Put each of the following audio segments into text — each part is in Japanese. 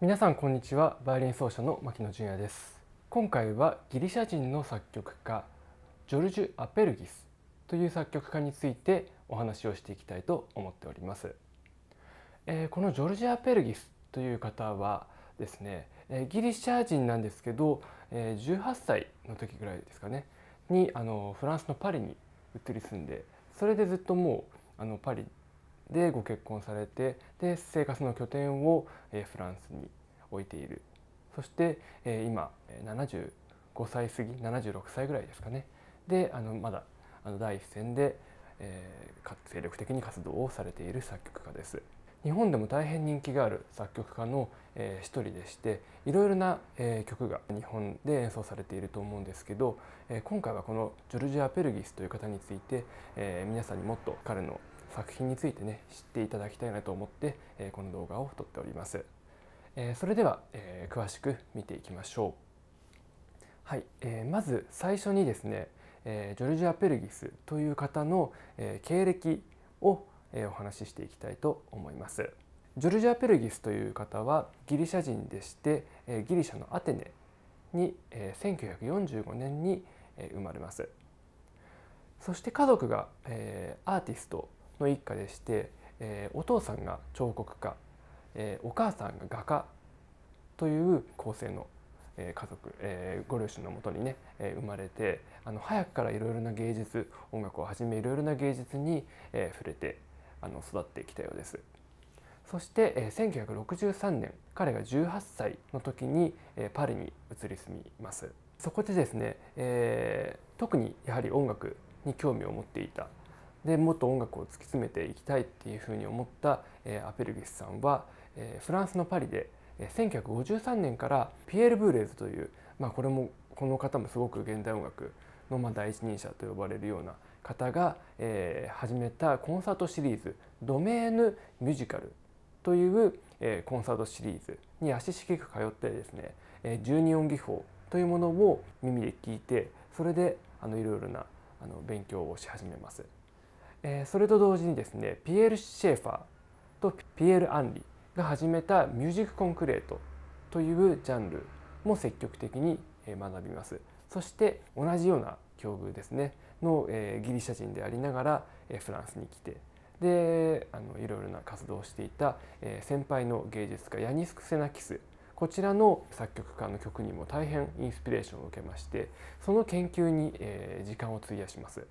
皆さんこんにちはバイオリン奏者の牧野純也です今回はギリシャ人の作曲家ジョルジュ・アペルギスという作曲家についてお話をしていきたいと思っております、えー、このジョルジュ・アペルギスという方はですね、えー、ギリシャ人なんですけど、えー、18歳の時ぐらいですかねにあのフランスのパリに移り住んでそれでずっともうあのパリでご結婚されてで生活の拠点をフランスに置いているそして今75歳過ぎ76歳ぐらいですかねであのまだ第一線で精力的に活動をされている作曲家です。日本でも大変人気がある作曲家の一人でしていろいろな曲が日本で演奏されていると思うんですけど今回はこのジョルジア・ペルギスという方について皆さんにもっと彼の作品についてね知っていただきたいなと思って、えこの動画を撮っております、えそれでは、え詳しく見ていきましょうはい、えまず最初にですね、えジョルジア・ペルギスという方の、え経歴を、えお話ししていきたいと思いますジョルジア・ペルギスという方はギリシャ人でして、えギリシャのアテネに、え1945年に、え生まれますそして家族が、えー、アーティストの一家でして、えー、お父さんが彫刻家、えー、お母さんが画家という構成の家族、えー、ご両親のもとにね、えー、生まれてあの早くからいろいろな芸術音楽をはじめいろいろな芸術に、えー、触れてあの育ってきたようです。そして、えー、1963年彼が18歳の時に、えー、パリに移り住みます。そこでですね、えー、特にやはり音楽に興味を持っていたでもっと音楽を突き詰めていきたいっていうふうに思った、えー、アペルギスさんは、えー、フランスのパリで、えー、1953年からピエール・ブーレーズという、まあ、これもこの方もすごく現代音楽のまあ第一人者と呼ばれるような方が、えー、始めたコンサートシリーズ「ドメーヌ・ミュージカル」という、えー、コンサートシリーズに足しげく通ってですね、えー、十二音技法というものを耳で聞いてそれであのいろいろなあの勉強をし始めます。えそれと同時にですねピエール・シェーファーとピエール・アンリが始めたミュージックコンクレートというジャンルも積極的に学びますそして同じような境遇ですねの、えギリシャ人でありながら、えフランスに来てであのいろいろな活動をしていた、え先輩の芸術家ヤニス・クセナキスこちらの作曲家の曲にも大変インスピレーションを受けましてその研究に、え時間を費やします。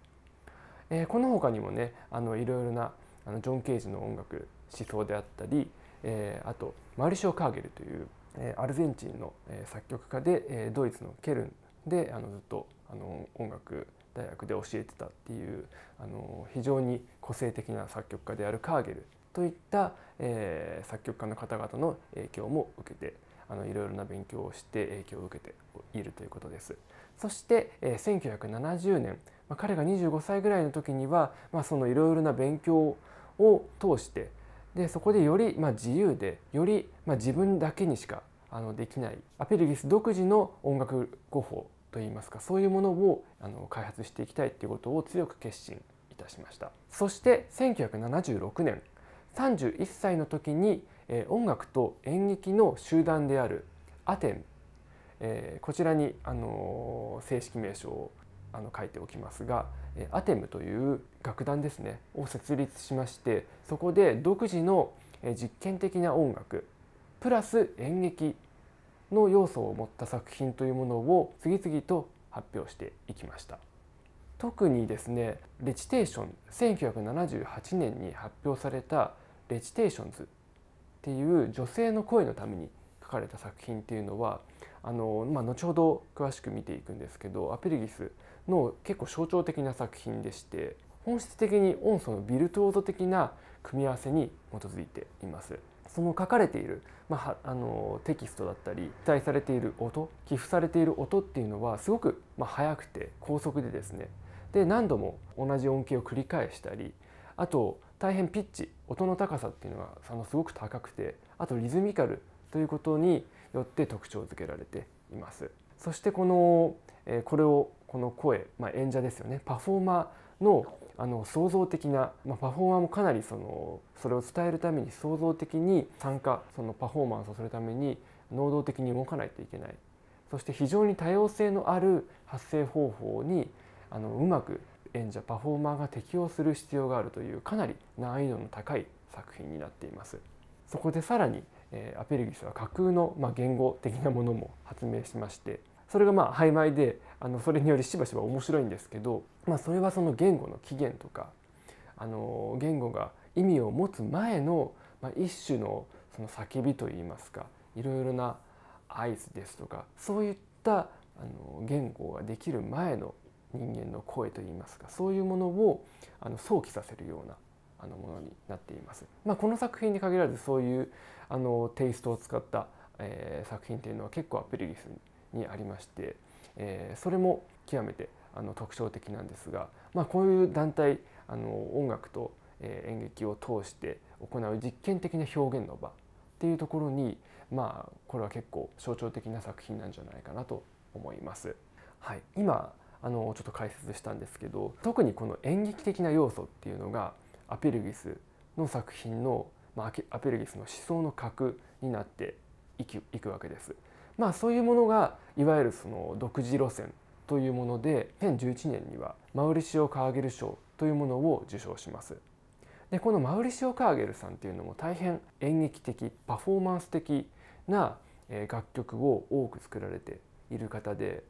えー、この他にもねあのいろいろなあのジョン・ケージの音楽思想であったり、えー、あとマルショ・カーゲルという、えー、アルゼンチンの、えー、作曲家で、えー、ドイツのケルンであのずっとあの音楽大学で教えてたっていうあの非常に個性的な作曲家であるカーゲルといった、えー、作曲家の方々の影響も受けてあのいろいろな勉強をして影響を受けているということです。そして、えー、1970年、まあ、彼が25歳ぐらいの時には、まあ、そのいろいろな勉強を通してでそこでより、まあ、自由でより、まあ、自分だけにしかあのできないアペルギス独自の音楽語法といいますかそういうものをあの開発していきたいということを強く決心いたしましたそして1976年31歳の時に、えー、音楽と演劇の集団であるアテンえー、こちらに、あの正式名称をあの書いておきますが、えアテムという楽団ですねを設立しましてそこで独自の実験的な音楽プラス演劇の要素を持った作品というものを次々と発表していきました特にですね「レチテーション」1978年に発表された「レチテーションズ」っていう女性の声のために書かれた作品っていうのはあの、まあ、後ほど詳しく見ていくんですけどアペルギスの結構象徴的な作品でして本質的に音素のビルトオーゾ的な組み合わせに基づいています。その書かれている、まあ、あのテキストだったり記載されている音寄付されている音っていうのはすごく、まあ、速くて高速でですねで何度も同じ音形を繰り返したりあと大変ピッチ音の高さっていうのがあのすごく高くてあとリズミカルということによって特徴付けられています。そしてこの、えこれをこの声、まあ、演者ですよねパフォーマーのあの創造的な、まあ、パフォーマーもかなりそのそれを伝えるために創造的に参加そのパフォーマンスをするために能動的に動かないといけないそして非常に多様性のある発声方法にあのうまく演者パフォーマーが適応する必要があるというかなり難易度の高い作品になっています。そこでさらにえアペルギスは架空の、まあ、言語的なものも発明しましてそれがまあ曖昧であのそれによりしばしば面白いんですけど、まあ、それはその言語の起源とかあの言語が意味を持つ前の、まあ、一種のその叫びといいますかいろいろな合図ですとかそういったあの言語ができる前の人間の声といいますかそういうものをあの想起させるようなあのものになっています。まあ、この作品に限らずそういうあのテイストを使った、えー、作品というのは結構アペリリスにありまして、えー、それも極めてあの特徴的なんですが、まあ、こういう団体あの音楽と、え演劇を通して行う実験的な表現の場っていうところに、まあ、これは結構象徴的な作品なんじゃないかなと思います。はい、今あのちょっと解説したんですけど特にこの演劇的な要素っていうのがアペルギスの作品の、まあ、アペルギスの思想の核になっていきいくわけです。まあ、そういうものがいわゆるその独自路線というもので2011年にはマウリシオ・カーゲル賞というものを受賞します。でこのマウリシオ・カーゲルさんっていうのも大変演劇的パフォーマンス的な楽曲を多く作られている方で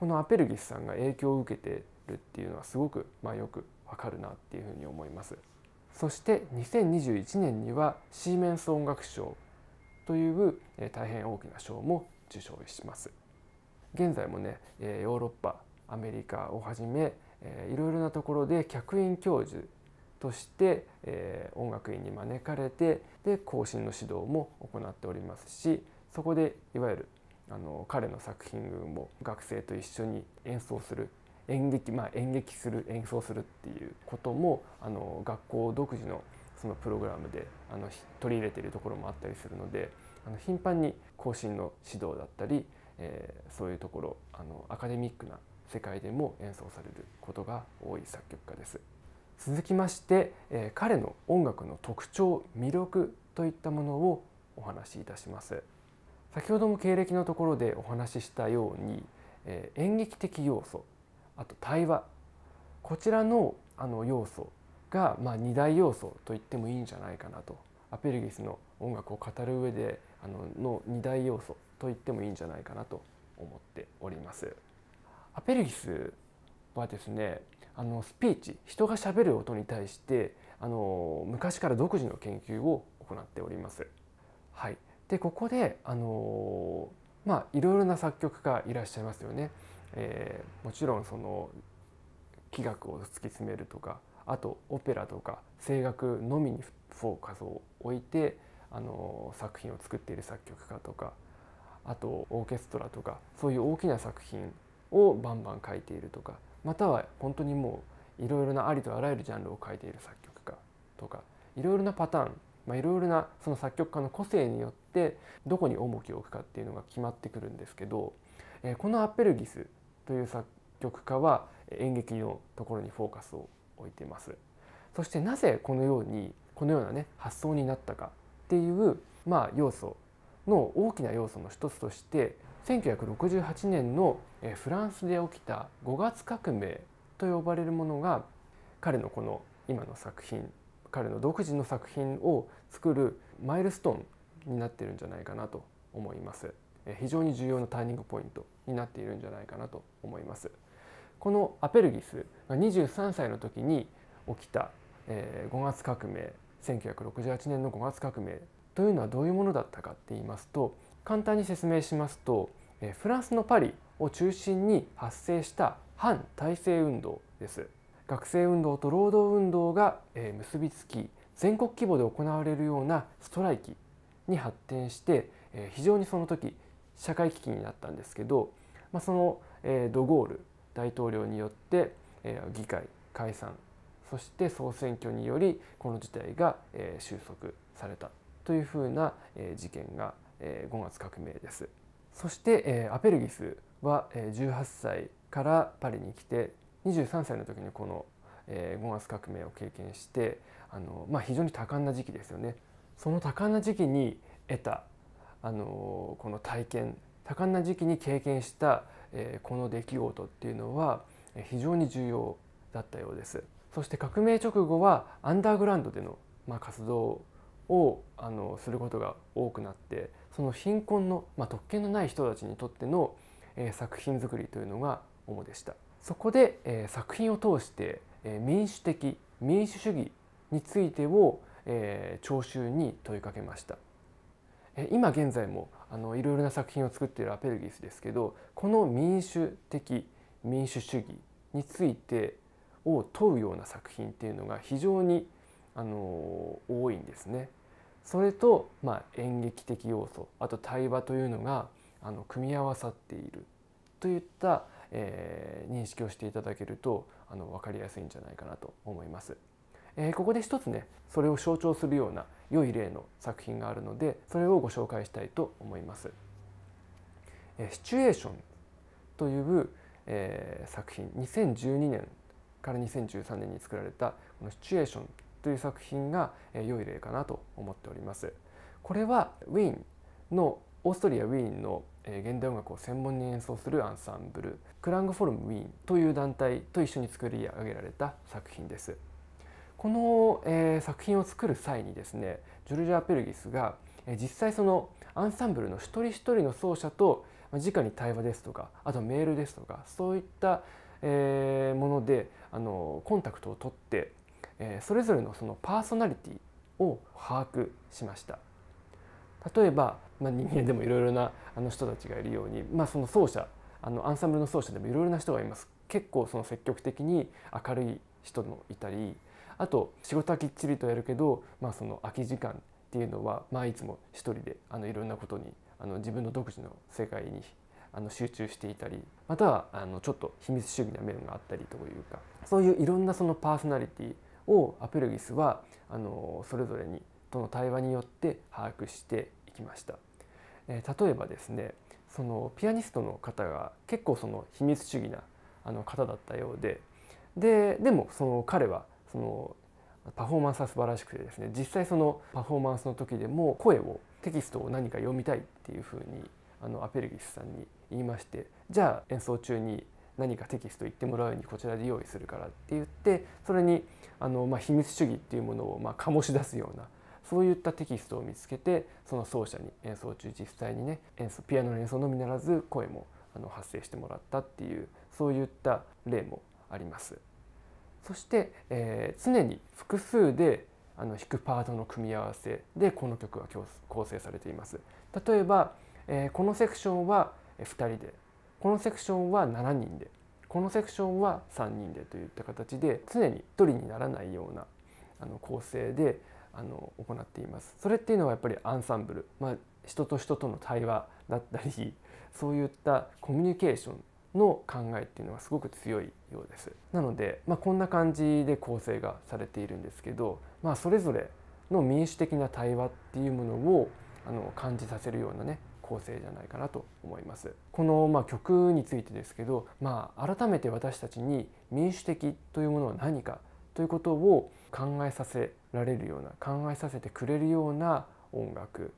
このアペルギスさんが影響を受けているっていうのはすごくまあよくわかるなっていうふうに思います。そして2021年にはシーメンス音楽賞という大変大きな賞も受賞します現在もねヨーロッパアメリカをはじめいろいろなところで客員教授として、え音楽院に招かれてで更新の指導も行っておりますしそこでいわゆるあの彼の作品群を学生と一緒に演奏する演劇、まあ、演劇する演奏するっていうこともあの学校独自のそのプログラムであの取り入れているところもあったりするのであの頻繁に更新の指導だったり、えー、そういうところあのアカデミックな世界でも演奏されることが多い作曲家です。続きまして、えー、彼の音楽の特徴魅力といったものをお話しいたします先ほども経歴のところでお話ししたように、えー、演劇的要素あと対話こちらのあの要素が、まあ、2大要素と言ってもいいんじゃないかなとアペルギスの音楽を語る上であのの2大要素と言ってもいいんじゃないかなと思っております。アペルギスはですねあのスピーチ人がしゃべる音に対してあの昔から独自の研究を行っております。はい、でここであのまあいろいろな作曲家いらっしゃいますよね。えー、もちろんその器楽を突き詰めるとかあとオペラとか声楽のみにフォーカスを置いてあの作品を作っている作曲家とかあとオーケストラとかそういう大きな作品をバンバン書いているとかまたは本当にもういろいろなありとあらゆるジャンルを書いている作曲家とかいろいろなパターンまあ、いろいろなその作曲家の個性によってどこに重きを置くかっていうのが決まってくるんですけど、えー、このアッペルギスという作曲家は演劇のところにフォーカスを置いています。そしてなぜこのようにこのようなね発想になったかっていうまあ要素の大きな要素の一つとして1968年のフランスで起きた5月革命と呼ばれるものが彼のこの今の作品彼の独自の作品を作るマイルストーンになってるんじゃないかなと思います。非常に重要なターニングポイントになっているんじゃないかなと思います。このアペルギスが23歳の時に起きた5月革命1968年の5月革命というのはどういうものだったかっていいますと簡単に説明しますとフランスのパリを中心に発生した反体制運動です学生運動と労働運動が結びつき全国規模で行われるようなストライキに発展して非常にその時社会危機になったんですけど、まあ、その、えー、ドゴール大統領によって、えー、議会解散そして総選挙によりこの事態が、えー、収束されたというふうな、えー、事件が、えー、5月革命です。そして、えー、アペルギスは、えー、18歳からパリに来て23歳の時にこの、えー、5月革命を経験してあの、まあ、非常に多感な時期ですよね。その多感な時期に得たあのこの体験多感な時期に経験した、えこの出来事っていうのは非常に重要だったようです。そして革命直後はアンダーグラウンドでの、ま活動をあのすることが多くなってその貧困の、ま特権のない人たちにとっての、え作品作りというのが主でした。そこで、え作品を通して、え民主的民主主義についてを、え聴衆に問いかけました。今現在もあのいろいろな作品を作っているアペルギスですけどこの民主的民主主義についてを問うような作品っていうのが非常にあの多いんですね。それと、まあ、演劇的要素あと対話というのがあの組み合わさっているといった、えー、認識をしていただけるとあの分かりやすいんじゃないかなと思います。えー、ここで一つねそれを象徴するような良い例の作品があるのでそれをご紹介したいと思います。えー、シチュエーションという、えー、作品2012年から2013年に作られたこのシチュエーションという作品が、えー、良い例かなと思っております。これはウィーンのオーストリア・ウィーンの現代音楽を専門に演奏するアンサンブルクラングフォルム・ウィーンという団体と一緒に作り上げられた作品です。この、え作品を作る際にですねジョルジャ・ー・ペルギスが、え実際そのアンサンブルの一人一人の奏者と直に対話ですとかあとメールですとかそういった、えものであのコンタクトを取って、えそれぞれのそのパーソナリティを把握しました。例えば、まあ、人間でもいろいろなあの人たちがいるように、まあ、その奏者あのアンサンブルの奏者でもいろいろな人がいます結構その積極的に明るい人もいたりあと仕事はきっちりとやるけど、まあ、その空き時間っていうのは、まあ、いつも一人であのいろんなことにあの自分の独自の世界にあの集中していたりまたはあのちょっと秘密主義な面があったりというかそういういろんなそのパーソナリティをアペルギスはあのそれぞれにとの対話によって把握していきました。えー、例えばですねそのピアニストの方が結構その秘密主義なあの方だったようでででもその彼はそのパフォーマンスは素晴らしくてですね実際そのパフォーマンスの時でも声をテキストを何か読みたいっていうふうにあのアペルギスさんに言いましてじゃあ演奏中に何かテキスト言ってもらうようにこちらで用意するからって言ってそれにあの、まあ、秘密主義っていうものを、まあ、醸し出すようなそういったテキストを見つけてその奏者に演奏中実際にね演奏ピアノの演奏のみならず声もあの発生してもらったっていうそういった例もあります。そして、えー、常に複数であの弾くパートの組み合わせでこの曲は構成されています。例えば、えー、このセクションは2人でこのセクションは7人でこのセクションは3人でといった形で常に1人にならないようなあの構成であの行っています。それっていうのはやっぱりアンサンブル、まあ、人と人との対話だったりそういったコミュニケーションの考えっていうのはすごく強いようですなので、まあ、こんな感じで構成がされているんですけど、まあ、それぞれの民主的な対話っていうものをあの感じさせるようなね構成じゃないかなと思いますこのまあ曲についてですけど、まあ、改めて私たちに民主的というものは何かということを考えさせられるような考えさせてくれるような音楽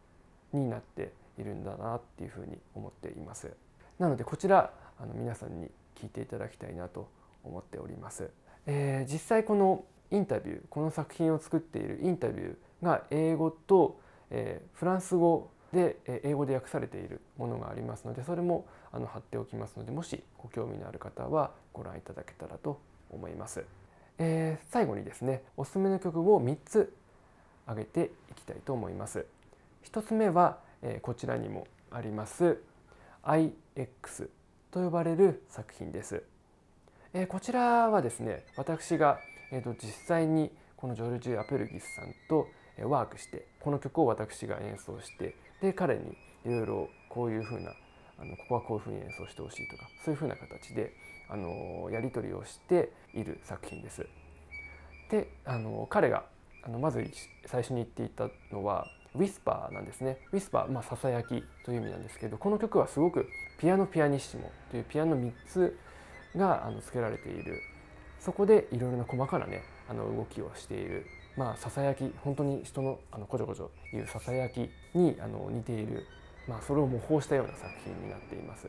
になっているんだなっていうふうに思っています。なのでこちらあの皆さんに聞いていただきたいなと思っております。えー、実際このインタビューこの作品を作っているインタビューが英語と、えー、フランス語で英語で訳されているものがありますのでそれもあの貼っておきますのでもしご興味のある方はご覧いただけたらと思います、えー、最後にですねおすすめの曲を3つ挙げていきたいと思います1つ目は、えー、こちらにもあります IX と呼ばれる作品です。えこちらはですね私が、えー、と実際にこのジョルジュ・アペルギスさんとワークしてこの曲を私が演奏してで彼にいろいろこういうふうなあのここはこういうふうに演奏してほしいとかそういうふうな形であのやり取りをしている作品です。であの彼があのまず最初に言っていたのはウィスパーなんですねウィスパーまあささやきという意味なんですけどこの曲はすごくピアノピアニッシモというピアノ3つがあの付けられているそこでいろいろな細かなねあの動きをしているまあささやき本当に人のあのこちょこちょいうささやきにあの似ているまあそれを模倣したような作品になっています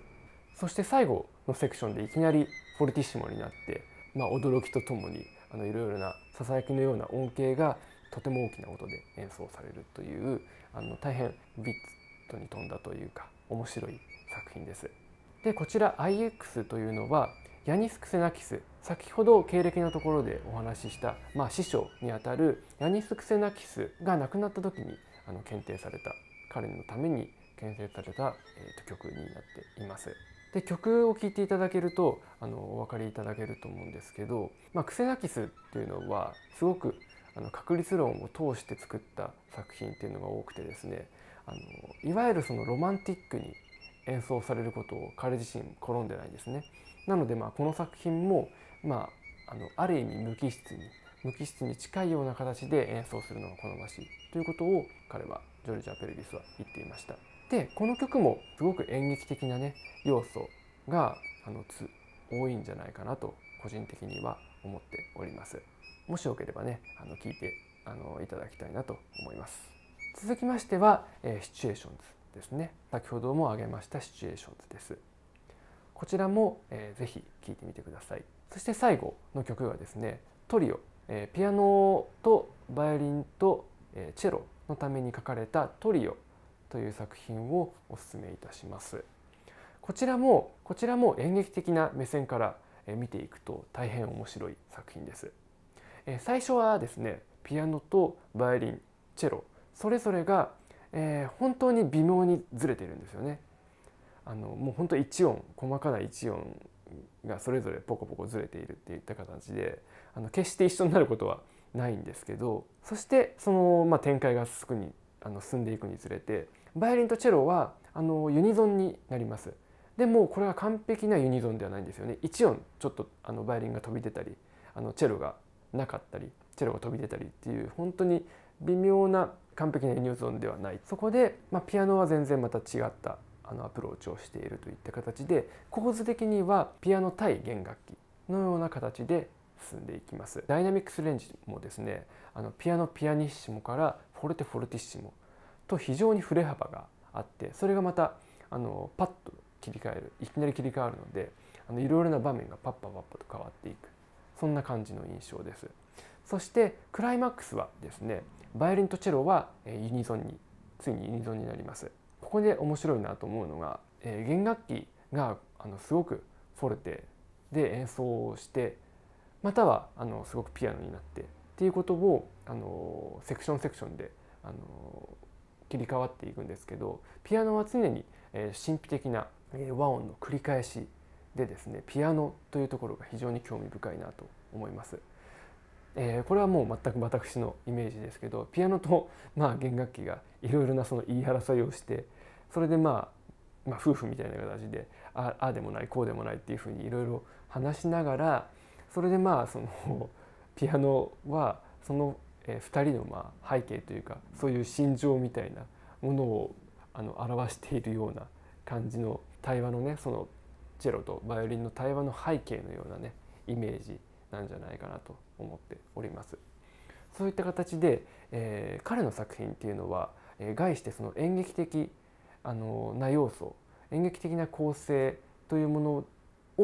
そして最後のセクションでいきなりフォルティッシモになってまあ驚きとともにあのいろいろなささやきのような恩恵がとても大きな音で演奏されるというあの大変ビットに富んだというか面白い作品です。でこちら IX というのはヤニス・クセナキス先ほど経歴のところでお話しした、まあ、師匠にあたるヤニス・クセナキスが亡くなった時にあの検定された彼のために建設された、えー、と曲になっています。で曲を聴いていただけるとあのお分かりいただけると思うんですけど、まあ、クセナキスっていうのはすごくあの確率論を通して作った作品っていうのが多くてですねあのいわゆるそのロマンティックに演奏されることを彼自身転んでないんですね。なのでまあこの作品も、まあ、あのある意味無機質に無機質に近いような形で演奏するのが好ましいということを彼はジョルジャ・ペルギスは言っていました。でこの曲もすごく演劇的なね要素があのつ多いんじゃないかなと個人的には思っております。もしよければねあの聞いてあのいただきたいなと思います。続きましては、えシチュエーションズですね先ほども挙げましたシチュエーションズです。こちらも、えー、ぜひ聞いてみてください。そして最後の曲はですねトリオ、えピアノとバイオリンと、えチェロのために書かれた「トリオ」という作品をお勧めいたします。こちらもこちらも演劇的な目線から見ていくと大変面白い作品です。え最初はですねピアノとバイオリンチェロそれぞれが、えー、本当に微妙にずれてるんですよね。あのもう本当1音細かな1音がそれぞれポコポコずれているっていった形であの決して一緒になることはないんですけどそしてその、まあ、展開が進にあの進んでいくにつれてバイオリンとチェロはあのユニゾンになります。でもこれは完璧なユニゾンではないんですよね。1音ちょっとあのバイオリンが飛び出たりあのチェロがなかったりチェロが飛び出たりっていう本当に微妙な完璧なニ入ゾーンではないそこで、まあ、ピアノは全然また違ったあのアプローチをしているといった形で構図的にはピアノ対弦楽器のような形で進んでいきますダイナミックスレンジもですねあのピアノピアニッシモからフォルテフォルティッシモと非常に振れ幅があってそれがまたあのパッと切り替えるいきなり切り替わるのであのいろいろな場面がパッパパッパと変わっていくそんな感じの印象ですそしてクライマックスはですねバイオリンとチェロはユニゾンについにユニゾンになりますここで面白いなと思うのが、え弦楽器があのすごくフォルテで演奏をしてまたはあのすごくピアノになってっていうことをあのセクションセクションであの切り替わっていくんですけどピアノは常に、え神秘的な和音の繰り返しでですねピアノというところが非常に興味深いなと思います。えー、これはもう全く私のイメージですけどピアノとまあ弦楽器がいろいろなその言い争いをしてそれでまあ、まあ、夫婦みたいな形でああでもないこうでもないっていうふうにいろいろ話しながらそれでまあそのピアノはその2人のまあ背景というかそういう心情みたいなものをあの表しているような感じの対話のねそのチェロとバイオリンの対話の背景のようなねイメージなんじゃないかなと思っております。そういった形で、えー、彼の作品っていうのは、えー、概してその演劇的、あのー、な要素演劇的な構成というもの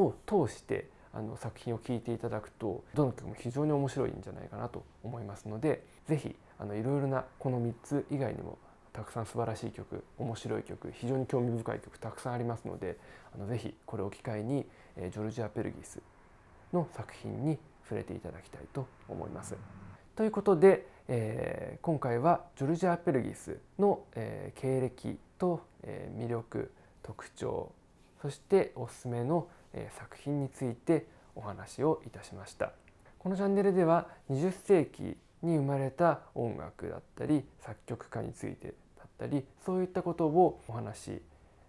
を通してあの作品を聴いていただくとどの曲も非常に面白いんじゃないかなと思いますので是非いろいろなこの3つ以外にもたくさん素晴らしい曲面白い曲非常に興味深い曲たくさんありますのであのぜひこれを機会に、えジョルジア・ペルギスの作品に触れていただきたいと思います。ということで、えー、今回はジョルジア・ペルギスの、えー、経歴と、えー、魅力特徴そしておすすめの、え作品についてお話をいたしました。このチャンネルでは20世紀に生まれた音楽だったり作曲家についてったりそういったことをお話し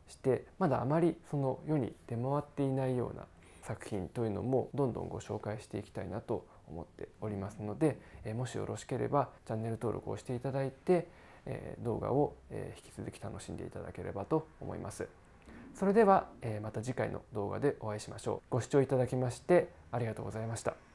してまだあまりその世に出回っていないような作品というのもどんどんご紹介していきたいなと思っておりますのでもしよろしければチャンネル登録をしていただいて動画を引き続き楽しんでいただければと思います。それではまた次回の動画でお会いしましょう。ご視聴いただきましてありがとうございました。